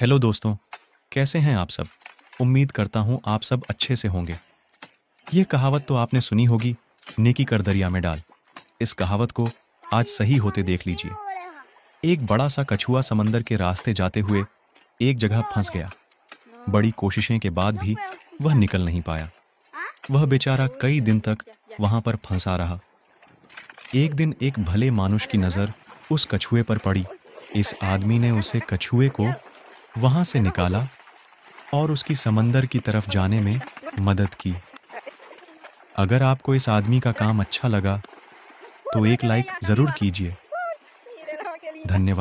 hello दोस्तों कैसे हैं आप सब उम्मीद करता हूं आप सब अच्छे से होंगे ये कहावत तो आपने सुनी होगी नेकी कर दरिया में डाल इस कहावत को आज सही होते देख लीजिए एक बड़ा सा कछुआ समंदर के रास्ते जाते हुए एक जगह फंस गया बड़ी कोशिशें के बाद भी वह निकल नहीं पाया वह बेचारा कई दिन तक वहां पर फंसा रहा एक दिन एक भले मानुष की नज़र उस कछुए पर पड़ी इस आदमी ने उसे कछुए को वहां से निकाला और उसकी समंदर की तरफ जाने में मदद की अगर आपको इस आदमी का काम अच्छा लगा तो एक लाइक ज़रूर कीजिए धन्यवाद